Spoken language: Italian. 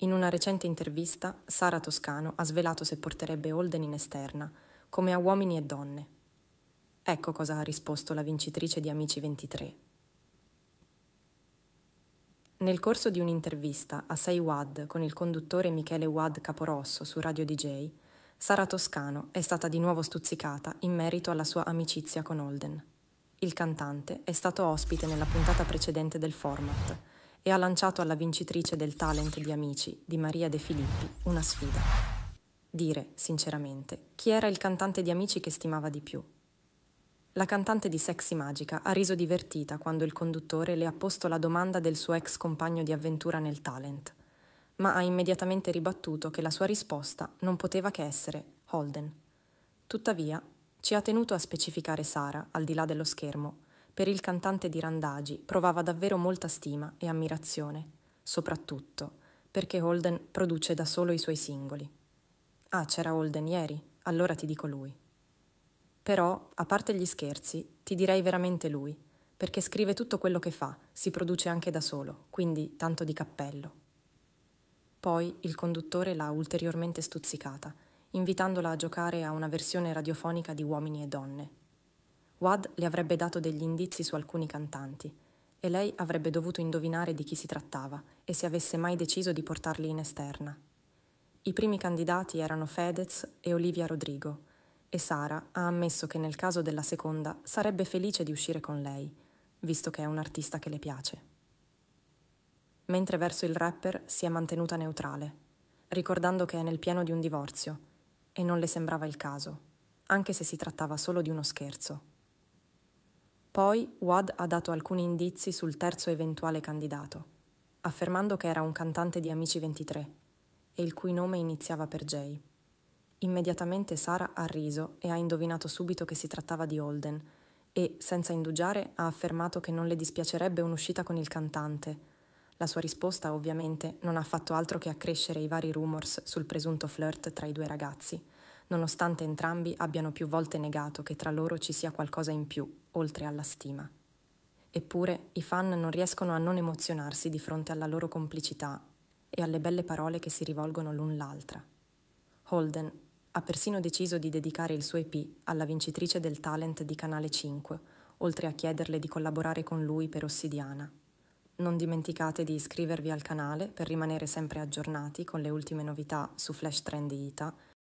In una recente intervista, Sara Toscano ha svelato se porterebbe Holden in esterna, come a uomini e donne. Ecco cosa ha risposto la vincitrice di Amici 23. Nel corso di un'intervista a 6 Wad con il conduttore Michele Wad Caporosso su Radio DJ, Sara Toscano è stata di nuovo stuzzicata in merito alla sua amicizia con Holden. Il cantante è stato ospite nella puntata precedente del format e ha lanciato alla vincitrice del talent di Amici, di Maria De Filippi, una sfida. Dire, sinceramente, chi era il cantante di Amici che stimava di più. La cantante di Sexy Magica ha riso divertita quando il conduttore le ha posto la domanda del suo ex compagno di avventura nel talent, ma ha immediatamente ribattuto che la sua risposta non poteva che essere Holden. Tuttavia, ci ha tenuto a specificare Sara, al di là dello schermo, per il cantante di Randagi provava davvero molta stima e ammirazione, soprattutto perché Holden produce da solo i suoi singoli. Ah, c'era Holden ieri, allora ti dico lui. Però, a parte gli scherzi, ti direi veramente lui, perché scrive tutto quello che fa, si produce anche da solo, quindi tanto di cappello. Poi il conduttore l'ha ulteriormente stuzzicata, invitandola a giocare a una versione radiofonica di Uomini e Donne, Wad le avrebbe dato degli indizi su alcuni cantanti e lei avrebbe dovuto indovinare di chi si trattava e se avesse mai deciso di portarli in esterna. I primi candidati erano Fedez e Olivia Rodrigo e Sara ha ammesso che nel caso della seconda sarebbe felice di uscire con lei, visto che è un artista che le piace. Mentre verso il rapper si è mantenuta neutrale, ricordando che è nel pieno di un divorzio e non le sembrava il caso, anche se si trattava solo di uno scherzo. Poi Wad ha dato alcuni indizi sul terzo eventuale candidato, affermando che era un cantante di Amici 23 e il cui nome iniziava per J. Immediatamente Sara ha riso e ha indovinato subito che si trattava di Holden e, senza indugiare, ha affermato che non le dispiacerebbe un'uscita con il cantante. La sua risposta, ovviamente, non ha fatto altro che accrescere i vari rumors sul presunto flirt tra i due ragazzi – nonostante entrambi abbiano più volte negato che tra loro ci sia qualcosa in più, oltre alla stima. Eppure i fan non riescono a non emozionarsi di fronte alla loro complicità e alle belle parole che si rivolgono l'un l'altra. Holden ha persino deciso di dedicare il suo EP alla vincitrice del talent di Canale 5, oltre a chiederle di collaborare con lui per Ossidiana. Non dimenticate di iscrivervi al canale per rimanere sempre aggiornati con le ultime novità su Flash Trend Ita